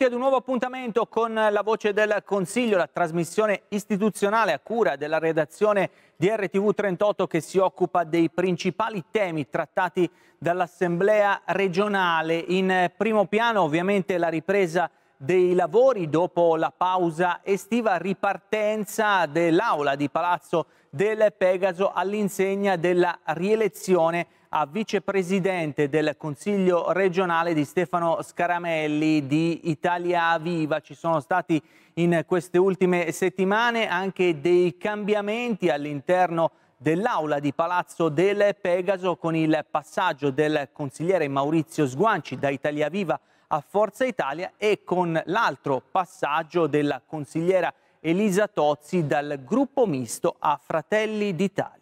benvenuti ad un nuovo appuntamento con La Voce del Consiglio, la trasmissione istituzionale a cura della redazione di RTV38 che si occupa dei principali temi trattati dall'Assemblea regionale. In primo piano ovviamente la ripresa dei lavori dopo la pausa estiva, ripartenza dell'aula di Palazzo del Pegaso all'insegna della rielezione a vicepresidente del Consiglio regionale di Stefano Scaramelli di Italia Viva. Ci sono stati in queste ultime settimane anche dei cambiamenti all'interno dell'aula di Palazzo del Pegaso con il passaggio del consigliere Maurizio Sguanci da Italia Viva a Forza Italia e con l'altro passaggio della consigliera Elisa Tozzi dal gruppo misto a Fratelli d'Italia.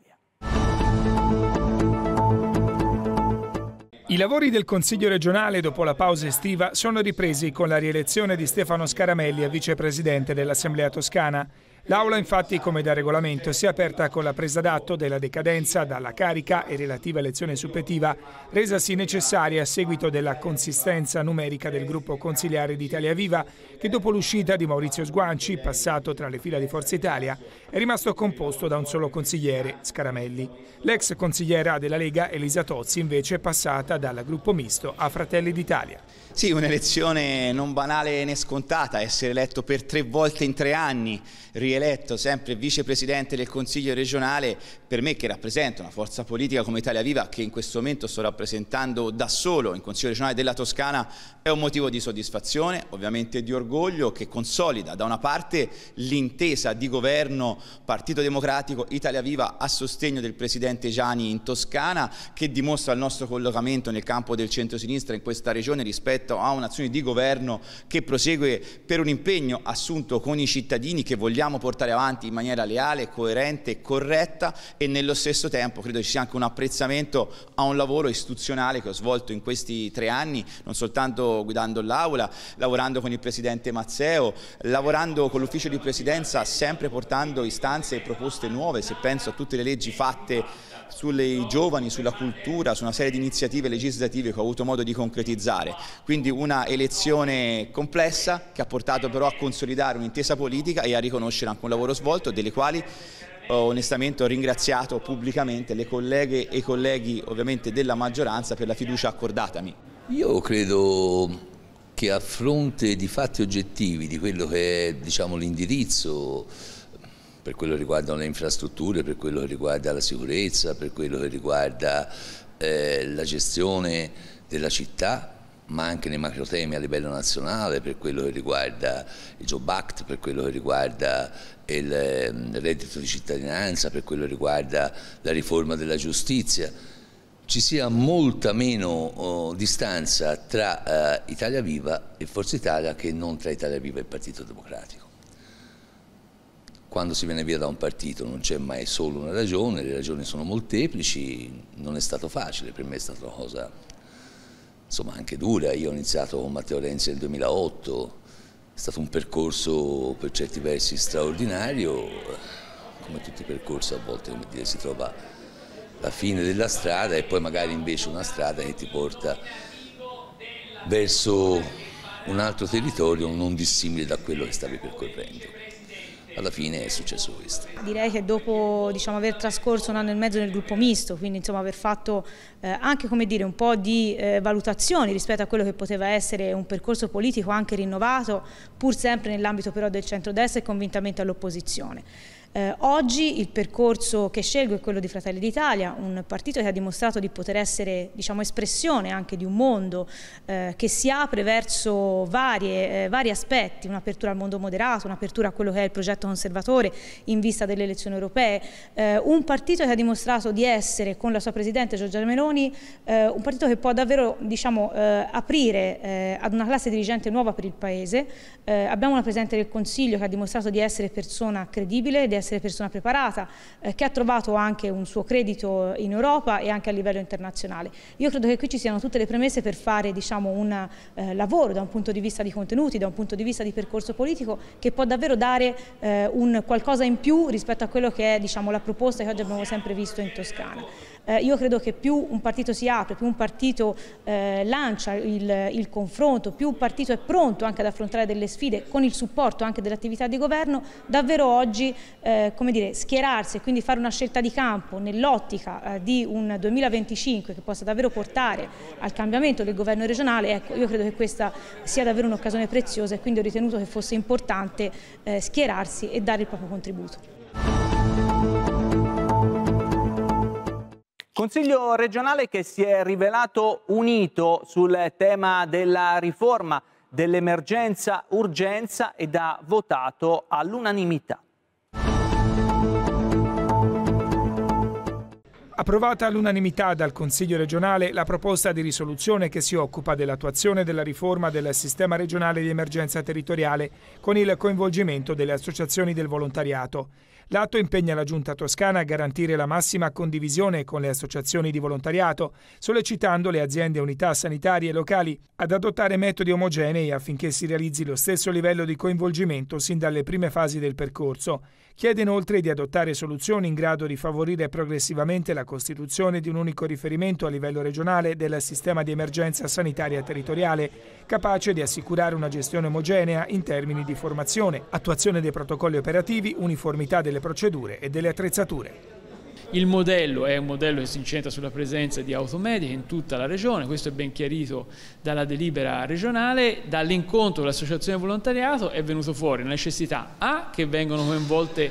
I lavori del Consiglio regionale dopo la pausa estiva sono ripresi con la rielezione di Stefano Scaramelli a vicepresidente dell'Assemblea Toscana. L'Aula infatti, come da regolamento, si è aperta con la presa d'atto della decadenza dalla carica e relativa elezione suppletiva, resasi necessaria a seguito della consistenza numerica del gruppo consigliare di Italia Viva, che dopo l'uscita di Maurizio Sguanci, passato tra le fila di Forza Italia, è rimasto composto da un solo consigliere, Scaramelli. L'ex consigliera della Lega, Elisa Tozzi, invece è passata dal gruppo misto a Fratelli d'Italia. Sì, un'elezione non banale né scontata, essere eletto per tre volte in tre anni, rientrare rieletto sempre vicepresidente del Consiglio regionale, per me che rappresenta una forza politica come Italia Viva, che in questo momento sto rappresentando da solo in Consiglio regionale della Toscana, è un motivo di soddisfazione, ovviamente di orgoglio, che consolida da una parte l'intesa di governo Partito Democratico Italia Viva a sostegno del presidente Gianni in Toscana, che dimostra il nostro collocamento nel campo del centro-sinistra in questa regione rispetto a un'azione di governo che prosegue per un impegno assunto con i cittadini che vogliamo portare portare avanti in maniera leale, coerente, e corretta e nello stesso tempo credo ci sia anche un apprezzamento a un lavoro istituzionale che ho svolto in questi tre anni, non soltanto guidando l'Aula, lavorando con il Presidente Mazzeo, lavorando con l'Ufficio di Presidenza, sempre portando istanze e proposte nuove, se penso a tutte le leggi fatte sui giovani, sulla cultura, su una serie di iniziative legislative che ho avuto modo di concretizzare. Quindi una elezione complessa che ha portato però a consolidare un'intesa politica e a riconoscere anche un lavoro svolto delle quali eh, onestamente ho ringraziato pubblicamente le colleghe e i colleghi ovviamente della maggioranza per la fiducia accordatami. Io credo che a fronte di fatti oggettivi, di quello che è diciamo, l'indirizzo per quello che riguarda le infrastrutture, per quello che riguarda la sicurezza, per quello che riguarda eh, la gestione della città ma anche nei macrotemi a livello nazionale per quello che riguarda il Job Act, per quello che riguarda il ehm, reddito di cittadinanza, per quello che riguarda la riforma della giustizia. Ci sia molta meno oh, distanza tra eh, Italia Viva e Forza Italia che non tra Italia Viva e Partito Democratico. Quando si viene via da un partito non c'è mai solo una ragione, le ragioni sono molteplici, non è stato facile, per me è stata una cosa insomma, anche dura, io ho iniziato con Matteo Renzi nel 2008, è stato un percorso per certi versi straordinario, come tutti i percorsi a volte dire, si trova la fine della strada e poi magari invece una strada che ti porta verso un altro territorio non dissimile da quello che stavi percorrendo alla fine è successo questo. Direi che dopo diciamo, aver trascorso un anno e mezzo nel gruppo misto, quindi insomma, aver fatto eh, anche dire, un po' di eh, valutazioni rispetto a quello che poteva essere un percorso politico anche rinnovato, pur sempre nell'ambito però del centrodestra e convintamente all'opposizione. Eh, oggi il percorso che scelgo è quello di Fratelli d'Italia, un partito che ha dimostrato di poter essere diciamo, espressione anche di un mondo eh, che si apre verso varie, eh, vari aspetti, un'apertura al mondo moderato, un'apertura a quello che è il progetto conservatore in vista delle elezioni europee, eh, un partito che ha dimostrato di essere con la sua Presidente Giorgia Meloni eh, un partito che può davvero diciamo, eh, aprire ad una classe dirigente nuova per il Paese. abbiamo una Presidente del Consiglio che ha dimostrato di essere persona credibile ed essere persona preparata, eh, che ha trovato anche un suo credito in Europa e anche a livello internazionale. Io credo che qui ci siano tutte le premesse per fare diciamo, un eh, lavoro da un punto di vista di contenuti, da un punto di vista di percorso politico, che può davvero dare eh, un qualcosa in più rispetto a quello che è diciamo, la proposta che oggi abbiamo sempre visto in Toscana eh, io credo che più un partito si apre, più un partito eh, lancia il, il, confronto, più un partito è pronto anche ad affrontare delle sfide con il supporto anche dell'attività di governo, davvero oggi eh, dire, schierarsi e quindi fare una scelta di campo nell'ottica eh, di un 2025 che possa davvero portare al cambiamento del governo regionale, ecco, io credo che questa sia davvero un'occasione preziosa e quindi ho ritenuto che fosse importante eh, schierarsi e dare il proprio contributo. Consiglio regionale che si è rivelato unito sul tema della riforma dell'emergenza urgenza ed ha votato all'unanimità. Approvata all'unanimità dal Consiglio regionale la proposta di risoluzione che si occupa dell'attuazione della riforma del sistema regionale di emergenza territoriale con il coinvolgimento delle associazioni del volontariato. L'atto impegna la Giunta toscana a garantire la massima condivisione con le associazioni di volontariato, sollecitando le aziende e unità sanitarie locali ad adottare metodi omogenei affinché si realizzi lo stesso livello di coinvolgimento sin dalle prime fasi del percorso. Chiede inoltre di adottare soluzioni in grado di favorire progressivamente la costituzione di un unico riferimento a livello regionale del sistema di emergenza sanitaria territoriale, capace di assicurare una gestione omogenea in termini di formazione, attuazione dei protocolli operativi, uniformità delle delle procedure e delle attrezzature. Il modello è un modello che si incentra sulla presenza di automediche in tutta la regione, questo è ben chiarito dalla delibera regionale, dall'incontro dell'associazione volontariato è venuto fuori la necessità A che vengono coinvolte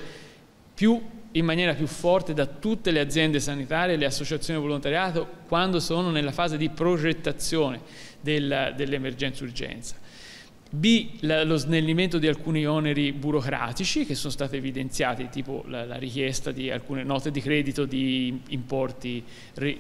più, in maniera più forte da tutte le aziende sanitarie e le associazioni volontariato quando sono nella fase di progettazione dell'emergenza-urgenza. B, lo snellimento di alcuni oneri burocratici che sono stati evidenziati, tipo la, la richiesta di alcune note di credito di importi ri,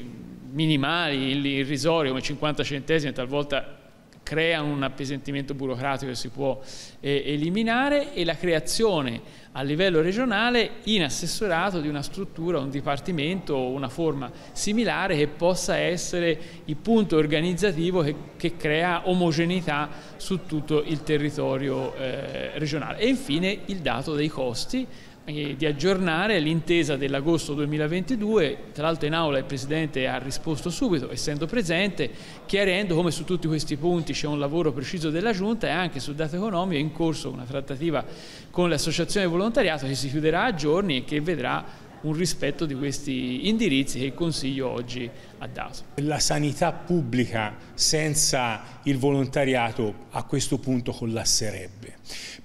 minimali, irrisori come 50 centesimi, talvolta creano un appesantimento burocratico che si può eh, eliminare e la creazione a livello regionale in assessorato di una struttura, un dipartimento o una forma similare che possa essere il punto organizzativo che, che crea omogeneità su tutto il territorio eh, regionale. E infine il dato dei costi eh, di aggiornare l'intesa dell'agosto 2022, tra l'altro in aula il Presidente ha risposto subito, essendo presente, chiarendo come su tutti questi punti c'è un lavoro preciso della Giunta e anche sul dato economico è in corso una trattativa con l'associazione volontariato che si chiuderà a giorni e che vedrà un rispetto di questi indirizzi che il Consiglio oggi ha dato. La sanità pubblica senza il volontariato a questo punto collasserebbe,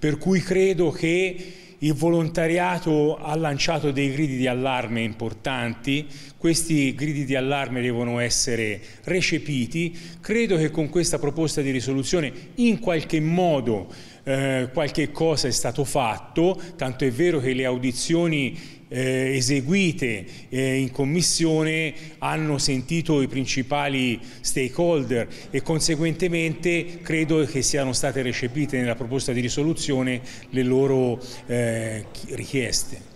per cui credo che il volontariato ha lanciato dei gridi di allarme importanti, questi gridi di allarme devono essere recepiti. Credo che con questa proposta di risoluzione in qualche modo eh, qualche cosa è stato fatto, tanto è vero che le audizioni eh, eseguite eh, in Commissione hanno sentito i principali stakeholder e conseguentemente credo che siano state recepite nella proposta di risoluzione le loro eh, richieste.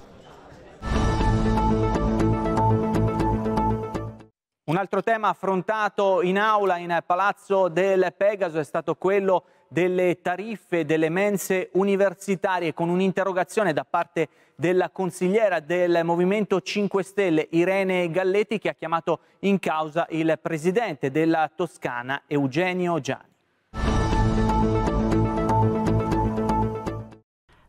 Un altro tema affrontato in aula in Palazzo del Pegaso è stato quello delle tariffe delle mense universitarie con un'interrogazione da parte di della consigliera del Movimento 5 Stelle Irene Galletti che ha chiamato in causa il presidente della Toscana Eugenio Gianni.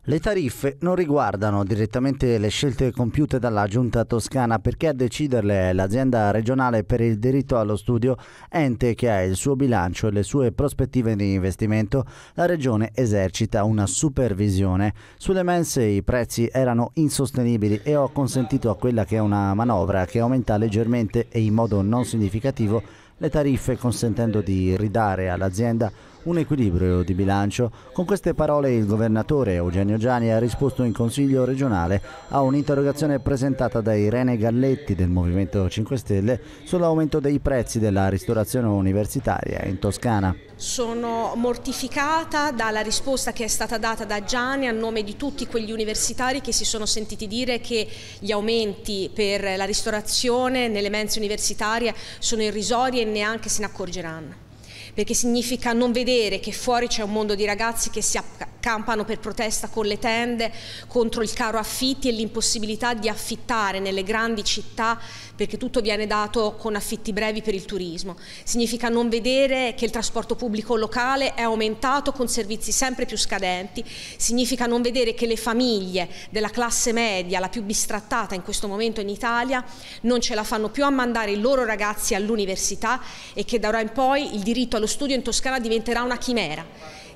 Le tariffe non riguardano direttamente le scelte compiute dalla giunta toscana perché a deciderle è l'azienda regionale per il diritto allo studio, ente che ha il suo bilancio e le sue prospettive di investimento. La regione esercita una supervisione. Sulle mense i prezzi erano insostenibili e ho consentito a quella che è una manovra che aumenta leggermente e in modo non significativo le tariffe consentendo di ridare all'azienda un equilibrio di bilancio. Con queste parole il governatore Eugenio Giani ha risposto in Consiglio regionale a un'interrogazione presentata da Irene Galletti del Movimento 5 Stelle sull'aumento dei prezzi della ristorazione universitaria in Toscana. Sono mortificata dalla risposta che è stata data da Gianni a nome di tutti quegli universitari che si sono sentiti dire che gli aumenti per la ristorazione nelle mense universitarie sono irrisori e neanche se ne accorgeranno perché significa non vedere che fuori c'è un mondo di ragazzi che si accampano per protesta con le tende contro il caro affitti e l'impossibilità di affittare nelle grandi città perché tutto viene dato con affitti brevi per il turismo. Significa non vedere che il trasporto pubblico locale è aumentato con servizi sempre più scadenti, significa non vedere che le famiglie della classe media, la più bistrattata in questo momento in Italia, non ce la fanno più a mandare i loro ragazzi all'università e che da ora in poi il diritto allo studio in Toscana diventerà una chimera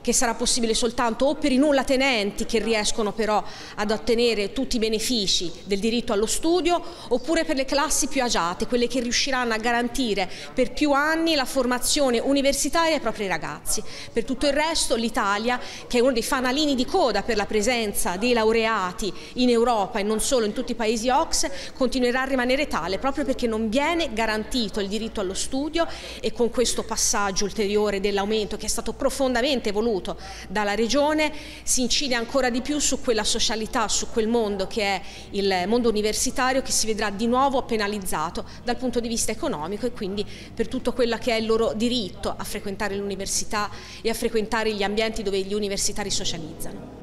che sarà possibile soltanto o per i nulla tenenti che riescono però ad ottenere tutti i benefici del diritto allo studio oppure per le classi più agiate, quelle che riusciranno a garantire per più anni la formazione universitaria ai propri ragazzi. Per tutto il resto l'Italia, che è uno dei fanalini di coda per la presenza dei laureati in Europa e non solo in tutti i paesi OX, continuerà a rimanere tale proprio perché non viene garantito il diritto allo studio e con questo passaggio ulteriore dell'aumento che è stato profondamente voluto voluto dalla regione, si incide ancora di più su quella socialità, su quel mondo che è il mondo universitario che si vedrà di nuovo penalizzato dal punto di vista economico e quindi per tutto quello che è il loro diritto a frequentare l'università e a frequentare gli ambienti dove gli universitari socializzano.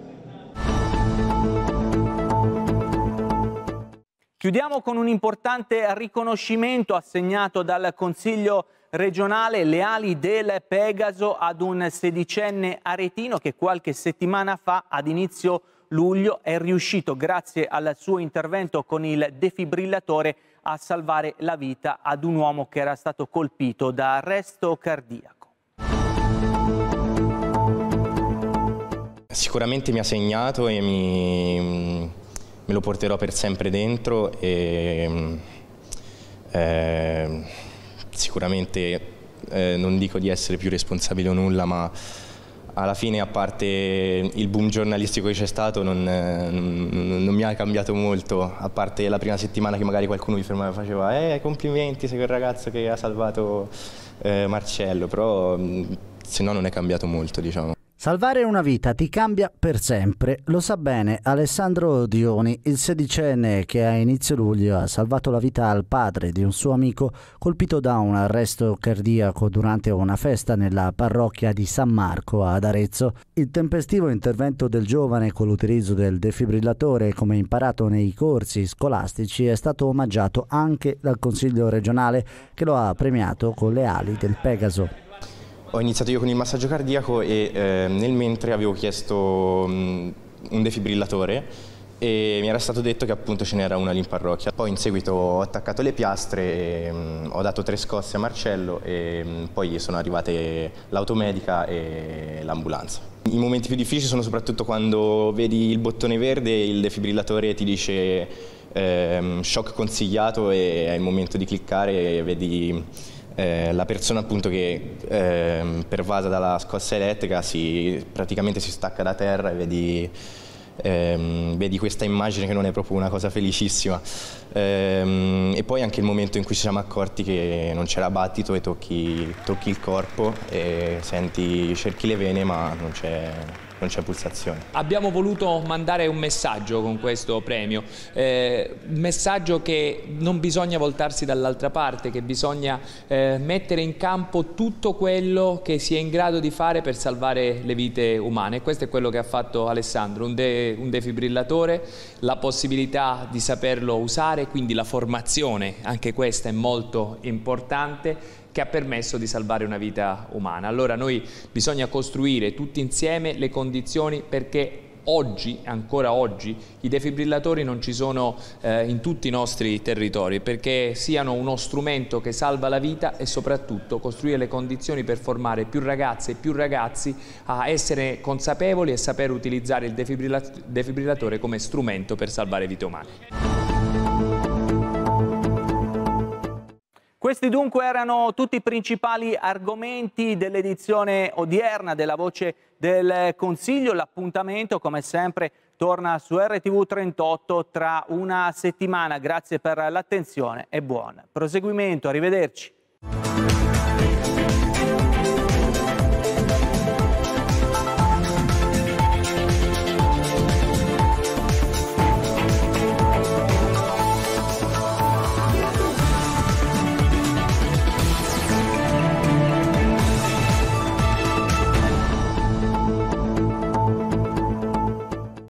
Chiudiamo con un importante riconoscimento assegnato dal Consiglio regionale le ali del Pegaso ad un sedicenne aretino che qualche settimana fa, ad inizio luglio, è riuscito, grazie al suo intervento con il defibrillatore, a salvare la vita ad un uomo che era stato colpito da arresto cardiaco. Sicuramente mi ha segnato e mi, me lo porterò per sempre dentro e eh, sicuramente eh, non dico di essere più responsabile o nulla, ma alla fine, a parte il boom giornalistico che c'è stato, non, non, non, mi ha cambiato molto, a parte la prima settimana che magari qualcuno mi fermava e faceva eh, complimenti, sei quel ragazzo che ha salvato eh, Marcello, però se no non è cambiato molto, diciamo. Salvare una vita ti cambia per sempre, lo sa bene Alessandro Dioni, il sedicenne che a inizio luglio ha salvato la vita al padre di un suo amico colpito da un arresto cardiaco durante una festa nella parrocchia di San Marco ad Arezzo. Il tempestivo intervento del giovane con l'utilizzo del defibrillatore come imparato nei corsi scolastici è stato omaggiato anche dal Consiglio regionale che lo ha premiato con le ali del Pegaso. Ho iniziato io con il massaggio cardiaco e eh, nel mentre avevo chiesto mh, un defibrillatore e mi era stato detto che appunto ce n'era una lì in parrocchia. Poi in seguito ho attaccato le piastre, e, mh, ho dato tre scosse a Marcello e mh, poi sono arrivate l'automedica e l'ambulanza. I momenti più difficili sono soprattutto quando vedi il bottone verde e il defibrillatore ti dice ehm, shock consigliato e è il momento di cliccare e vedi eh, la persona appunto che eh, pervasa dalla scossa elettrica si, praticamente si stacca da terra e vedi, ehm, vedi, questa immagine che non è proprio una cosa felicissima. Ehm, e poi anche il momento in cui ci siamo accorti che non c'era battito e tocchi, tocchi il corpo e senti, cerchi le vene ma non c'è non c'è pulsazione. Abbiamo voluto mandare un messaggio con questo premio, eh, messaggio che non bisogna voltarsi dall'altra parte, che bisogna eh, mettere in campo tutto quello che si è in grado di fare per salvare le vite umane. questo è quello che ha fatto Alessandro, un, de un defibrillatore, la possibilità di saperlo usare, quindi la formazione, anche questa è molto importante che ha permesso di salvare una vita umana. Allora noi bisogna costruire tutti insieme le condizioni perché oggi, ancora oggi, i defibrillatori non ci sono eh, in tutti i nostri territori perché siano uno strumento che salva la vita e soprattutto costruire le condizioni per formare più ragazze e più ragazzi a essere consapevoli e saper utilizzare il defibrillatore come strumento per salvare vite umane. Questi dunque erano tutti i principali argomenti dell'edizione odierna della voce del Consiglio. L'appuntamento, come sempre, torna su RTV 38 tra una settimana. Grazie per l'attenzione e buon proseguimento. Arrivederci.